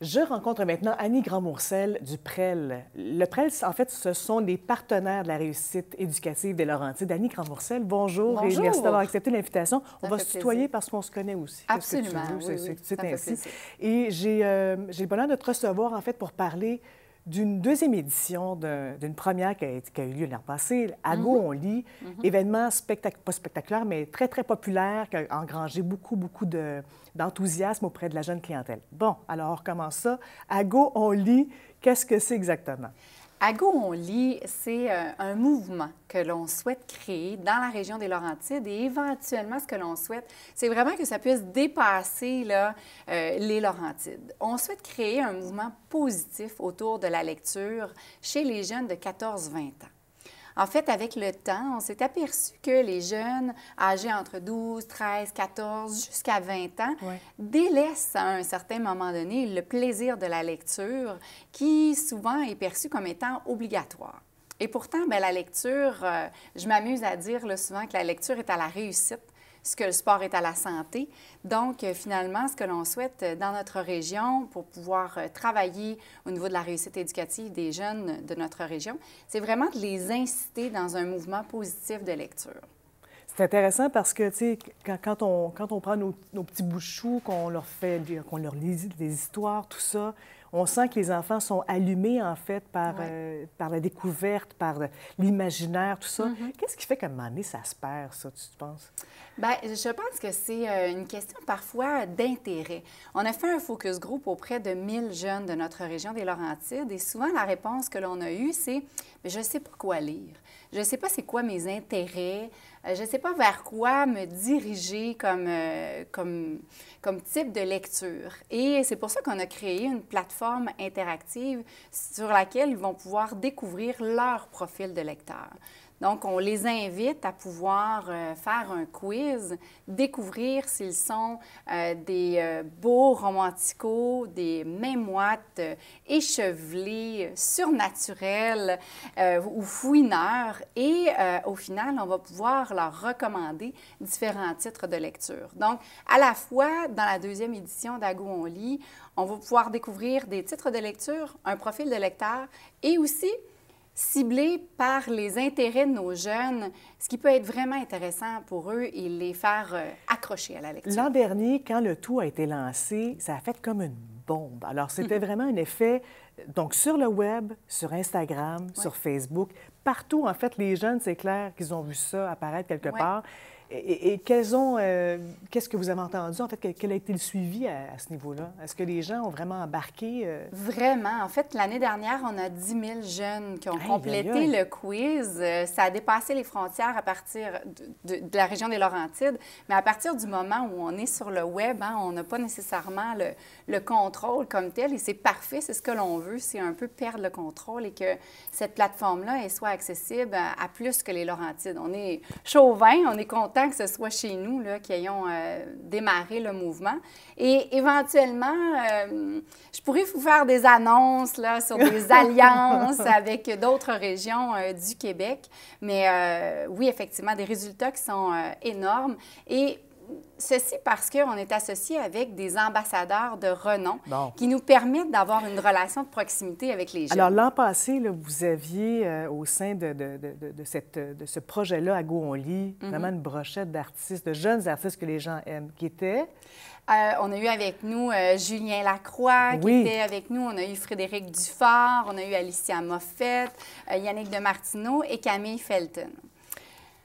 Je rencontre maintenant Annie Grand-Mourcel du PREL. Le PREL, en fait, ce sont les partenaires de la réussite éducative des Laurentides. Annie Grandmoursel, bonjour, bonjour. et merci d'avoir accepté l'invitation. On va se tutoyer parce qu'on se connaît aussi. Absolument. C'est ainsi. Et euh, j'ai le bonheur de te recevoir, en fait, pour parler d'une deuxième édition, d'une première qui a, eu lieu l'an passé. À mhm. Go, on lit, mhm. événement spectaculaire, pas spectaculaire, mais très, très populaire, qui a engrangé beaucoup, beaucoup d'enthousiasme auprès de la jeune clientèle. Bon, alors comment ça? À Go, on lit, qu'est-ce que c'est exactement? Ago on lit, c'est euh, un mouvement que l'on souhaite créer dans la région des Laurentides et éventuellement ce que l'on souhaite, c'est vraiment que ça puisse dépasser euh, les Laurentides. On souhaite créer un mouvement positif autour de la lecture chez les jeunes de 14-20 ans. En fait, avec le temps, on s'est aperçu que les jeunes âgés entre 12, 13, 14, jusqu'à 20 ans délaissent à un certain moment donné le plaisir de la lecture qui souvent est perçu comme étant obligatoire. Et pourtant, ben, la lecture, euh, je m'amuse à dire souvent que la lecture est à la réussite ce que le sport est à la santé. Donc, euh, finalement, ce que l'on souhaite euh, dans notre région pour pouvoir euh, travailler au niveau de la réussite éducative des jeunes de notre région, c'est vraiment de les inciter dans un mouvement positif de lecture. C'est intéressant parce que, tu sais, quand, on, quand on prend nos, petits bouchous, qu'on leur fait, qu'on leur lit des histoires, tout ça, on sent que les enfants sont allumés, en fait, par, euh, par la découverte, par l'imaginaire, tout ça. Mm-hmm. Qu'est-ce qui fait qu'à un moment donné, ça se perd, ça, tu, penses? Bien, je pense que c'est euh, une question parfois d'intérêt. On a fait un focus group auprès de 1000 jeunes de notre région des Laurentides et souvent la réponse que l'on a eue, c'est je ne sais pas quoi lire, je ne sais pas c'est quoi mes intérêts, euh, je ne sais pas vers quoi me diriger comme, comme, comme type de lecture. Et c'est pour ça qu'on a créé une plateforme interactive sur laquelle ils vont pouvoir découvrir leur profil de lecteur. Donc, on les invite à pouvoir euh, faire un quiz, découvrir s'ils sont euh, des euh, beaux romanticaux, des mémoites, échevelés, surnaturels ou fouineurs. Et au final, on va pouvoir leur recommander différents titres de lecture. Donc, à la fois, dans la deuxième édition d'Ago on lit, on va pouvoir découvrir des titres de lecture, un profil de lecteur et aussi ciblés par les intérêts de nos jeunes, ce qui peut être vraiment intéressant pour eux et les faire euh, accrocher à la lecture. L'an dernier, quand le tout a été lancé, ça a fait comme une bombe. Alors, c'était vraiment un effet, donc sur le web, sur Instagram, sur Facebook, partout, en fait, les jeunes, c'est clair qu'ils ont vu ça apparaître quelque part. Et, ont, euh, qu'est-ce que vous avez entendu? En fait, quel a été le suivi à, ce niveau-là? Est-ce que les gens ont vraiment embarqué? Euh? Vraiment. En fait, l'année dernière, on a 10 000 jeunes qui ont complété le quiz. Euh, ça a dépassé les frontières à partir de, la région des Laurentides. Mais à partir du moment où on est sur le web, hein, on n'a pas nécessairement le, contrôle comme tel. Et c'est parfait, c'est ce que l'on veut. C'est un peu perdre le contrôle et que cette plateforme-là soit accessible à, à, plus que les Laurentides. On est chauvin, on est content que ce soit chez nous qui ayons euh, démarré le mouvement. Et éventuellement, euh, je pourrais vous faire des annonces là, sur des alliances avec d'autres régions euh, du Québec. Mais oui, effectivement, des résultats qui sont énormes. Et ceci parce qu'on est associé avec des ambassadeurs de renom qui nous permettent d'avoir une relation de proximité avec les gens. Alors, l'an passé, vous aviez euh, au sein de, de, ce projet-là à go mm vraiment une brochette d'artistes, de jeunes artistes que les gens aiment, qui étaient... Euh, on a eu avec nous euh, Julien Lacroix qui était avec nous. On a eu Frédéric Dufort, on a eu Alicia Moffett, Yannick de et Camille Felton.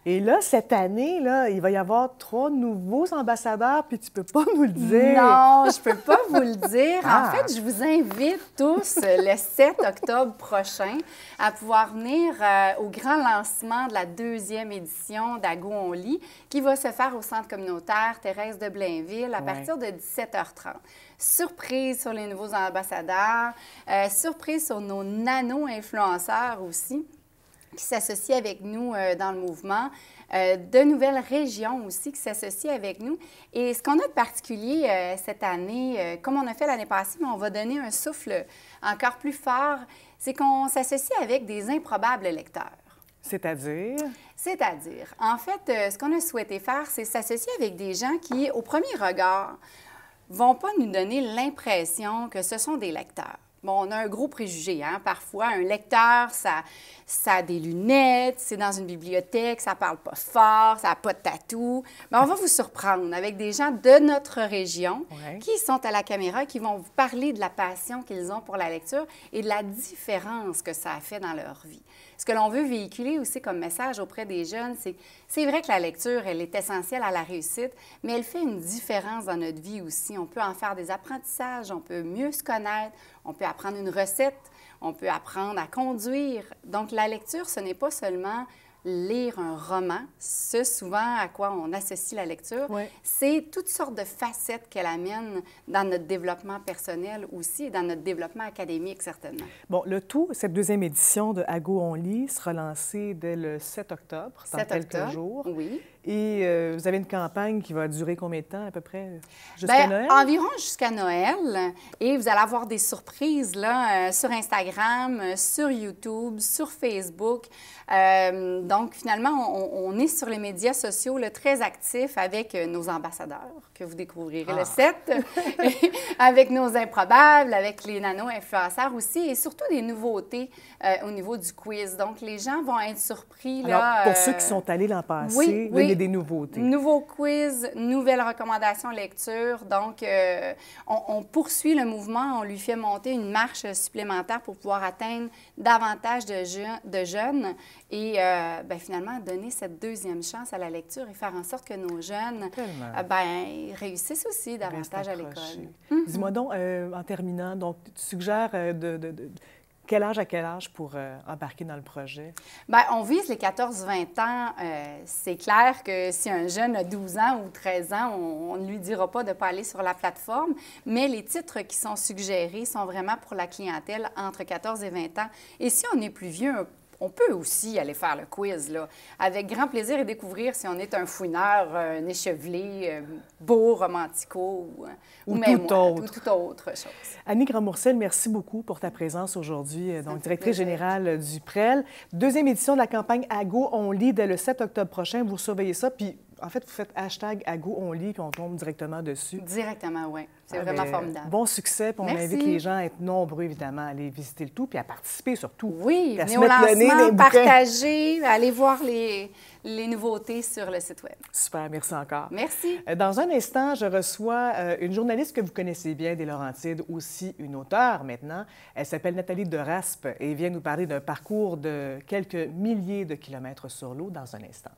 Et là, cette année, là, il va y avoir trois nouveaux ambassadeurs, puis tu peux pas nous le dire. Non, je peux pas vous le dire. En ah. fait, je vous invite tous euh, le 7 octobre prochain à pouvoir venir euh, au grand lancement de la deuxième édition d'Ago on lit, qui va se faire au centre communautaire Thérèse de Blainville à partir de 17h30 surprise sur les nouveaux ambassadeurs, euh, surprise sur nos nano-influenceurs aussi qui s'associent avec nous euh, dans le mouvement, euh, de nouvelles régions aussi qui s'associent avec nous. Et ce qu'on a de particulier euh, cette année, comme on a fait l'année passée, mais on va donner un souffle encore plus fort, c'est qu'on s'associe avec des improbables lecteurs. C'est-à-dire? C'est-à-dire, en fait, ce qu'on a souhaité faire, c'est s'associer avec des gens qui, au premier regard, vont pas nous donner l'impression que ce sont des lecteurs. Bon, on a un gros préjugé, hein? Parfois, un lecteur, ça, ça a des lunettes, c'est dans une bibliothèque, ça parle pas fort, ça n'a pas de tatou. Mais on va vous surprendre avec des gens de notre région qui sont à la caméra, qui vont vous parler de la passion qu'ils ont pour la lecture et de la différence que ça a fait dans leur vie. Ce que l'on veut véhiculer aussi comme message auprès des jeunes, c'est c'est vrai que la lecture, elle est essentielle à la réussite, mais elle fait une différence dans notre vie aussi. On peut en faire des apprentissages, on peut mieux se connaître, on peut apprendre une recette, on peut apprendre à conduire. Donc la lecture, ce n'est pas seulement lire un roman, ce souvent à quoi on associe la lecture, c'est toutes sortes de facettes qu'elle amène dans notre développement personnel aussi, dans notre développement académique certainement. Bon, le tout, cette deuxième édition de Ago on lit sera lancée dès le 7 octobre, dans 7 octobre, quelques jours. Oui. Et euh, vous avez une campagne qui va durer combien de temps à peu près jusqu'à ben, Noël? Environ jusqu'à Noël. Et vous allez avoir des surprises là, euh, sur Instagram, euh, sur YouTube, sur Facebook. donc finalement, on, est sur les médias sociaux le très actifs avec nos ambassadeurs que vous découvrirez le 7, ah. avec nos improbables, avec les nano-influenceurs aussi et surtout des nouveautés au niveau du quiz. Donc les gens vont être surpris. Là, Alors, pour ceux qui sont allés l'an passé, des nouveautés. Nouveau quiz, nouvelles recommandations lecture. Donc, euh, on, poursuit le mouvement, on lui fait monter une marche supplémentaire pour pouvoir atteindre davantage de, jeunes et euh, ben, finalement donner cette deuxième chance à la lecture et faire en sorte que nos jeunes euh, ben, réussissent aussi eh davantage à l'école. Dis-moi donc, en terminant, donc, tu suggères de quel âge à quel âge pour euh, embarquer dans le projet? Bien, on vise les 14-20 ans. Euh, c'est clair que si un jeune a 12 ans ou 13 ans, on ne lui dira pas de ne pas aller sur la plateforme, mais les titres qui sont suggérés sont vraiment pour la clientèle entre 14 et 20 ans. Et si on est plus vieux, on peut aussi aller faire le quiz, là, avec grand plaisir et découvrir si on est un fouineur, un échevelé, euh, beau, romantico euh, ou, même tout autre. chose. Annie Grand-Mourcel, merci beaucoup pour ta présence aujourd'hui, euh, donc directrice générale du PREL. Deuxième édition de la campagne AGO, on lit dès le 7 octobre prochain. Vous surveillez ça, puis en fait, vous faites hashtag Ago on lit, puis on tombe directement dessus. Directement, oui. C'est ah, vraiment ben, formidable. Bon succès, puis on invite les gens à être nombreux, évidemment, à aller visiter le tout, puis à participer surtout. Oui, à venez au lancement, partager, aller voir les, les nouveautés sur le site Web. Super, merci encore. Merci. Euh, dans un instant, je reçois euh, une journaliste que vous connaissez bien des Laurentides, aussi une auteure maintenant. Elle s'appelle Nathalie Deraspe et vient nous parler d'un parcours de quelques milliers de kilomètres sur l'eau dans un instant.